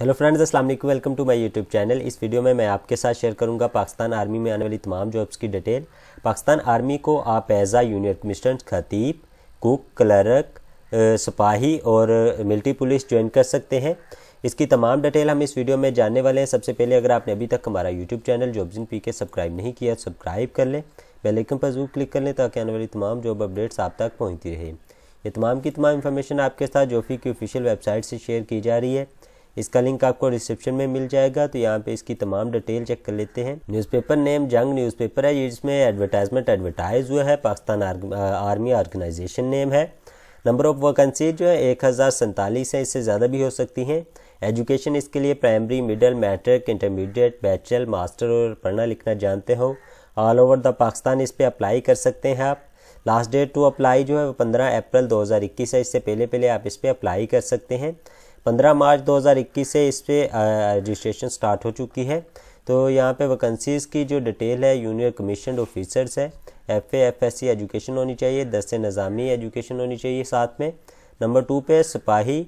hello friends अस्सलाम वालेकुम welcome to my YouTube channel इस वीडियो में मैं आपके साथ शेयर करूंगा पाकिस्तान आर्मी में आने वाली तमाम जॉब्स की डिटेल पाकिस्तान आर्मी को आप एज आ यूनियन कमिश्नर खतीब कुक क्लर्क सिपाही और मिलिट्री पुलिस ज्वाइन कर सकते हैं इसकी तमाम डिटेल हम इस वीडियो में जानने वाले हैं सबसे पहले अगर आपने अभी तक हमारा YouTube channel jobs in P K subscribe नहीं किया सब्सक्राइब कर लें बेलैकन पर जरूर क्लिक कर लें ताकि आने वाली तमाम जॉब अपडेट्स आप तक पहुँचती रहे ये तमाम की तमाम इन्फॉर्मेशन आपके साथ जोफी की ऑफिशियल वेबसाइट से शेयर की जा रही है इसका लिंक आपको डिस्क्रिप्शन में मिल जाएगा तो यहाँ पे इसकी तमाम डिटेल चेक कर लेते हैं न्यूज़पेपर नेम जंग न्यूज़पेपर है इसमें एडवर्टाइजमेंट एडवर्टाइज हुआ है पाकिस्तान आर्मी ऑर्गेनाइजेशन नेम है नंबर ऑफ वैकेंसी जो है एक है इससे ज़्यादा भी हो सकती हैं एजुकेशन इसके लिए primary middle matric intermediate bachelor master और पढ़ना लिखना जानते हो ऑल ओवर द पाकिस्तान इस पर अप्लाई कर सकते हैं आप लास्ट डेट टू अप्लाई जो है वो पंद्रह अप्रैल 2021 है इससे पहले पहले आप इस पर अप्लाई कर सकते हैं 15 मार्च 2021 से इस पर रजिस्ट्रेशन स्टार्ट हो चुकी है तो यहाँ पे वैकेंसीज़ की जो डिटेल है यूनियर कमीशन ऑफिसर्स है F F S C education होनी चाहिए दस नज़ामी एजुकेशन होनी चाहिए साथ में नंबर टू पे सिपाही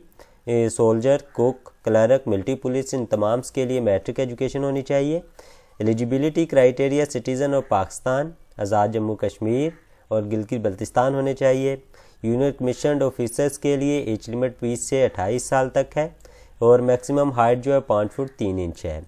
soldier cook clerk military police इन तमाम के लिए मैट्रिक एजुकेशन होनी चाहिए eligibility criteria citizen of Pakistan Azad Jammu Kashmir और गिलगित बल्तिस्तान होने चाहिए यूनिट मिशन ऑफिसर्स के लिए एज लिमिट बीस से अट्ठाईस साल तक है और मैक्सिमम हाइट जो है पाँच फुट तीन इंच है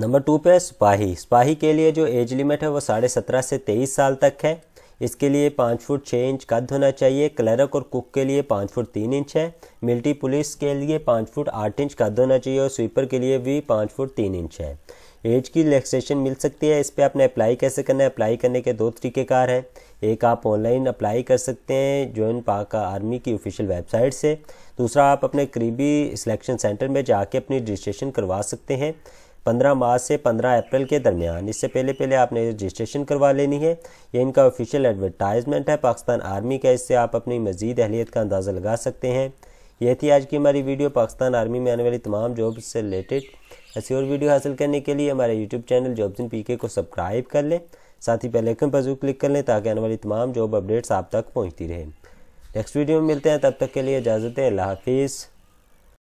नंबर टू पे सिपाही सिपाही के लिए जो एज लिमिट है वो साढ़े सत्रह से तेईस साल तक है इसके लिए पाँच फुट छः इंच कद होना चाहिए क्लर्क और कुक के लिए पाँच फुट तीन इंच है मिल्टी पुलिस के लिए पाँच फुट आठ इंच कद होना चाहिए और स्वीपर के लिए भी पाँच फुट तीन इंच है एज की रिलैक्सेशन मिल सकती है इस पर आपने अप्लाई कैसे करना है अप्लाई करने के दो तरीक़ेकार हैं एक आप ऑनलाइन अप्लाई कर सकते हैं जॉइन पाक आर्मी की ऑफिशियल वेबसाइट से दूसरा आप अपने करीबी सिलेक्शन सेंटर में जाके अपनी रजिस्ट्रेशन करवा सकते हैं पंद्रह मार्च से पंद्रह अप्रैल के दरमियान इससे पहले पहले आपने रजिस्ट्रेशन करवा लेनी है ये इनका ऑफिशियल एडवर्टाइजमेंट है पाकिस्तान आर्मी का इससे आप अपनी मजीद अहलीत का अंदाज़ा लगा सकते हैं यह थी आज की हमारी वीडियो पाकिस्तान आर्मी में आने वाली तमाम जॉब से रिलेटेड ऐसी और वीडियो हासिल करने के लिए हमारे YouTube channel jobs in PK को सब्सक्राइब कर लें साथ ही पहले कम पर जो क्लिक कर लें ताकि आने वाली तमाम जॉब अपडेट्स आप तक पहुँचती रहे नेक्स्ट वीडियो में मिलते हैं तब तक के लिए इजाज़त है अल्लाह हाफिज़